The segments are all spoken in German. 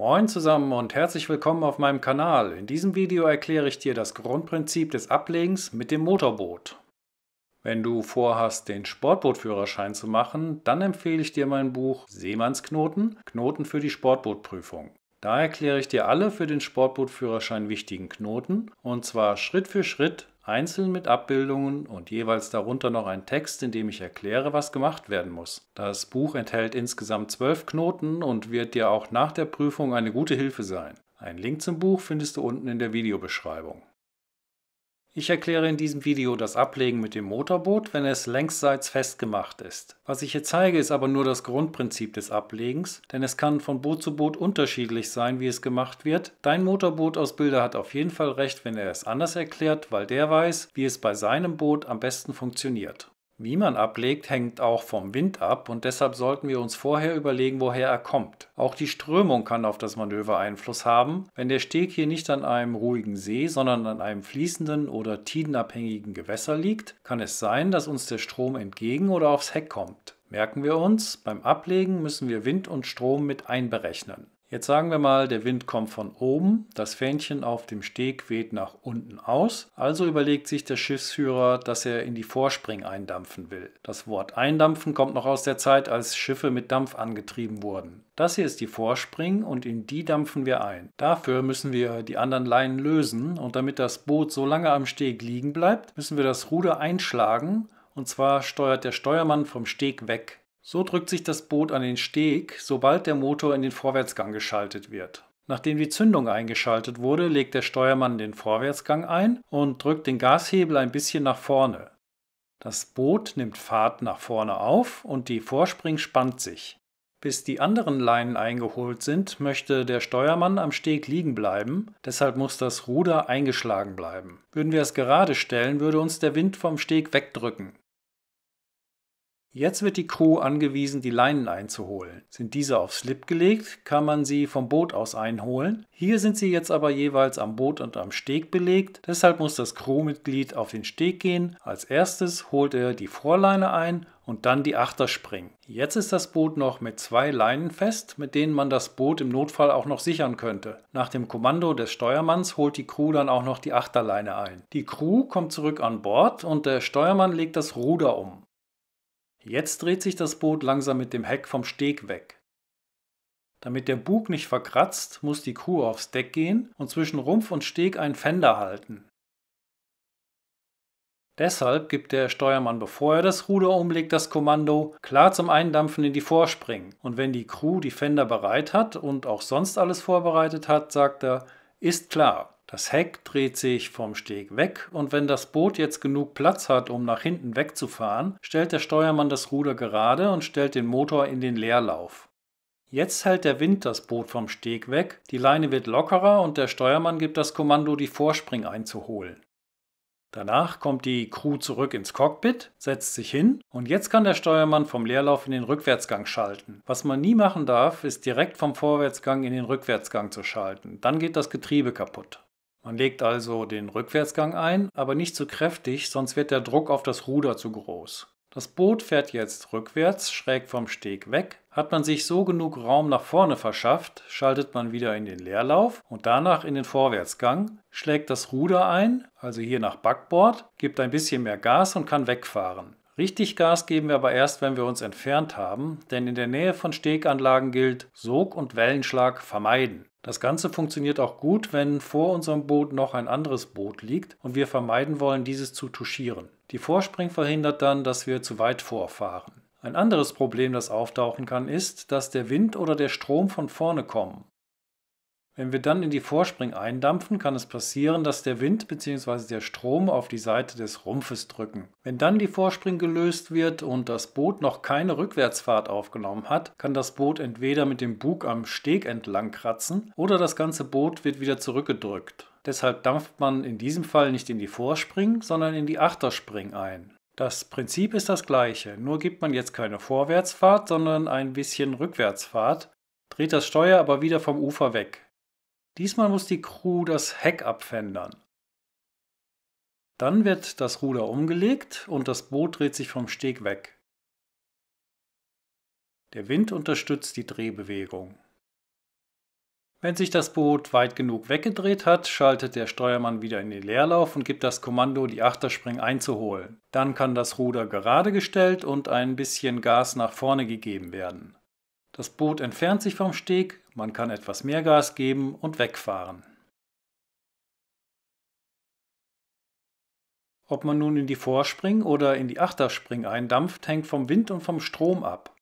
Moin zusammen und herzlich willkommen auf meinem Kanal. In diesem Video erkläre ich dir das Grundprinzip des Ablegens mit dem Motorboot. Wenn du vorhast, den Sportbootführerschein zu machen, dann empfehle ich dir mein Buch Seemannsknoten, Knoten für die Sportbootprüfung. Da erkläre ich dir alle für den Sportbootführerschein wichtigen Knoten und zwar Schritt für Schritt, einzeln mit Abbildungen und jeweils darunter noch ein Text, in dem ich erkläre, was gemacht werden muss. Das Buch enthält insgesamt zwölf Knoten und wird dir auch nach der Prüfung eine gute Hilfe sein. Einen Link zum Buch findest du unten in der Videobeschreibung. Ich erkläre in diesem Video das Ablegen mit dem Motorboot, wenn es längsseits festgemacht ist. Was ich hier zeige, ist aber nur das Grundprinzip des Ablegens, denn es kann von Boot zu Boot unterschiedlich sein, wie es gemacht wird. Dein Motorbootausbilder hat auf jeden Fall recht, wenn er es anders erklärt, weil der weiß, wie es bei seinem Boot am besten funktioniert. Wie man ablegt, hängt auch vom Wind ab und deshalb sollten wir uns vorher überlegen, woher er kommt. Auch die Strömung kann auf das Manöver Einfluss haben. Wenn der Steg hier nicht an einem ruhigen See, sondern an einem fließenden oder tidenabhängigen Gewässer liegt, kann es sein, dass uns der Strom entgegen oder aufs Heck kommt. Merken wir uns, beim Ablegen müssen wir Wind und Strom mit einberechnen. Jetzt sagen wir mal, der Wind kommt von oben, das Fähnchen auf dem Steg weht nach unten aus, also überlegt sich der Schiffsführer, dass er in die Vorspring eindampfen will. Das Wort eindampfen kommt noch aus der Zeit, als Schiffe mit Dampf angetrieben wurden. Das hier ist die Vorspring und in die dampfen wir ein. Dafür müssen wir die anderen Leinen lösen und damit das Boot so lange am Steg liegen bleibt, müssen wir das Ruder einschlagen und zwar steuert der Steuermann vom Steg weg. So drückt sich das Boot an den Steg, sobald der Motor in den Vorwärtsgang geschaltet wird. Nachdem die Zündung eingeschaltet wurde, legt der Steuermann den Vorwärtsgang ein und drückt den Gashebel ein bisschen nach vorne. Das Boot nimmt Fahrt nach vorne auf und die Vorspring spannt sich. Bis die anderen Leinen eingeholt sind, möchte der Steuermann am Steg liegen bleiben, deshalb muss das Ruder eingeschlagen bleiben. Würden wir es gerade stellen, würde uns der Wind vom Steg wegdrücken. Jetzt wird die Crew angewiesen, die Leinen einzuholen. Sind diese auf Slip gelegt, kann man sie vom Boot aus einholen. Hier sind sie jetzt aber jeweils am Boot und am Steg belegt, deshalb muss das Crewmitglied auf den Steg gehen. Als erstes holt er die Vorleine ein und dann die Achterspringen. Jetzt ist das Boot noch mit zwei Leinen fest, mit denen man das Boot im Notfall auch noch sichern könnte. Nach dem Kommando des Steuermanns holt die Crew dann auch noch die Achterleine ein. Die Crew kommt zurück an Bord und der Steuermann legt das Ruder um. Jetzt dreht sich das Boot langsam mit dem Heck vom Steg weg. Damit der Bug nicht verkratzt, muss die Kuh aufs Deck gehen und zwischen Rumpf und Steg einen Fender halten. Deshalb gibt der Steuermann, bevor er das Ruder umlegt, das Kommando klar zum Eindampfen in die Vorspringen. Und wenn die Crew die Fender bereit hat und auch sonst alles vorbereitet hat, sagt er, ist klar. Das Heck dreht sich vom Steg weg und wenn das Boot jetzt genug Platz hat, um nach hinten wegzufahren, stellt der Steuermann das Ruder gerade und stellt den Motor in den Leerlauf. Jetzt hält der Wind das Boot vom Steg weg, die Leine wird lockerer und der Steuermann gibt das Kommando, die Vorspring einzuholen. Danach kommt die Crew zurück ins Cockpit, setzt sich hin und jetzt kann der Steuermann vom Leerlauf in den Rückwärtsgang schalten. Was man nie machen darf, ist direkt vom Vorwärtsgang in den Rückwärtsgang zu schalten. Dann geht das Getriebe kaputt. Man legt also den Rückwärtsgang ein, aber nicht zu kräftig, sonst wird der Druck auf das Ruder zu groß. Das Boot fährt jetzt rückwärts, schräg vom Steg weg. Hat man sich so genug Raum nach vorne verschafft, schaltet man wieder in den Leerlauf und danach in den Vorwärtsgang, schlägt das Ruder ein, also hier nach Backbord, gibt ein bisschen mehr Gas und kann wegfahren. Richtig Gas geben wir aber erst, wenn wir uns entfernt haben, denn in der Nähe von Steganlagen gilt Sog- und Wellenschlag vermeiden. Das Ganze funktioniert auch gut, wenn vor unserem Boot noch ein anderes Boot liegt und wir vermeiden wollen, dieses zu touchieren. Die Vorspring verhindert dann, dass wir zu weit vorfahren. Ein anderes Problem, das auftauchen kann, ist, dass der Wind oder der Strom von vorne kommen. Wenn wir dann in die Vorspring eindampfen, kann es passieren, dass der Wind bzw. der Strom auf die Seite des Rumpfes drücken. Wenn dann die Vorspring gelöst wird und das Boot noch keine Rückwärtsfahrt aufgenommen hat, kann das Boot entweder mit dem Bug am Steg entlang kratzen oder das ganze Boot wird wieder zurückgedrückt. Deshalb dampft man in diesem Fall nicht in die Vorspring, sondern in die Achterspring ein. Das Prinzip ist das gleiche, nur gibt man jetzt keine Vorwärtsfahrt, sondern ein bisschen Rückwärtsfahrt, dreht das Steuer aber wieder vom Ufer weg. Diesmal muss die Crew das Heck abfändern. Dann wird das Ruder umgelegt und das Boot dreht sich vom Steg weg. Der Wind unterstützt die Drehbewegung. Wenn sich das Boot weit genug weggedreht hat, schaltet der Steuermann wieder in den Leerlauf und gibt das Kommando, die Achterspring einzuholen. Dann kann das Ruder gerade gestellt und ein bisschen Gas nach vorne gegeben werden. Das Boot entfernt sich vom Steg, man kann etwas mehr Gas geben und wegfahren. Ob man nun in die Vorspring- oder in die Achterspring eindampft, hängt vom Wind und vom Strom ab.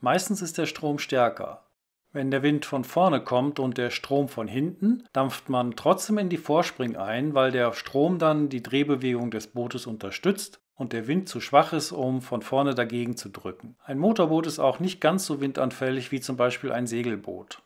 Meistens ist der Strom stärker. Wenn der Wind von vorne kommt und der Strom von hinten, dampft man trotzdem in die Vorspring ein, weil der Strom dann die Drehbewegung des Bootes unterstützt und der Wind zu schwach ist, um von vorne dagegen zu drücken. Ein Motorboot ist auch nicht ganz so windanfällig wie zum Beispiel ein Segelboot.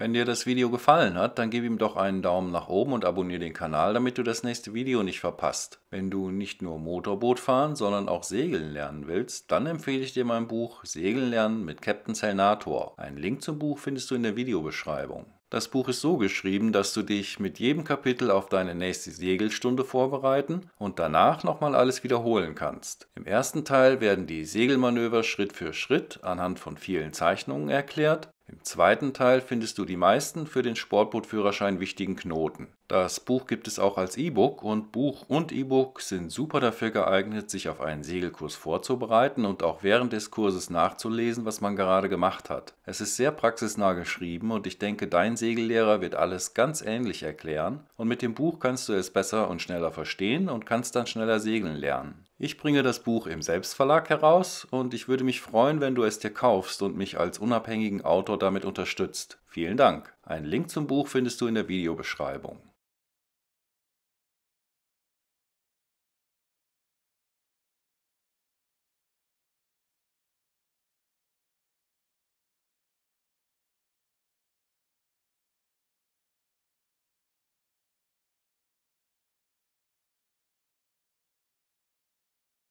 Wenn dir das Video gefallen hat, dann gib ihm doch einen Daumen nach oben und abonniere den Kanal, damit du das nächste Video nicht verpasst. Wenn du nicht nur Motorboot fahren, sondern auch Segeln lernen willst, dann empfehle ich dir mein Buch Segeln lernen mit Captain Zelnator. Einen Link zum Buch findest du in der Videobeschreibung. Das Buch ist so geschrieben, dass du dich mit jedem Kapitel auf deine nächste Segelstunde vorbereiten und danach nochmal alles wiederholen kannst. Im ersten Teil werden die Segelmanöver Schritt für Schritt anhand von vielen Zeichnungen erklärt im zweiten Teil findest du die meisten für den Sportbootführerschein wichtigen Knoten. Das Buch gibt es auch als E-Book und Buch und E-Book sind super dafür geeignet, sich auf einen Segelkurs vorzubereiten und auch während des Kurses nachzulesen, was man gerade gemacht hat. Es ist sehr praxisnah geschrieben und ich denke, dein Segellehrer wird alles ganz ähnlich erklären und mit dem Buch kannst du es besser und schneller verstehen und kannst dann schneller segeln lernen. Ich bringe das Buch im Selbstverlag heraus und ich würde mich freuen, wenn du es dir kaufst und mich als unabhängigen Autor damit unterstützt. Vielen Dank. Einen Link zum Buch findest du in der Videobeschreibung.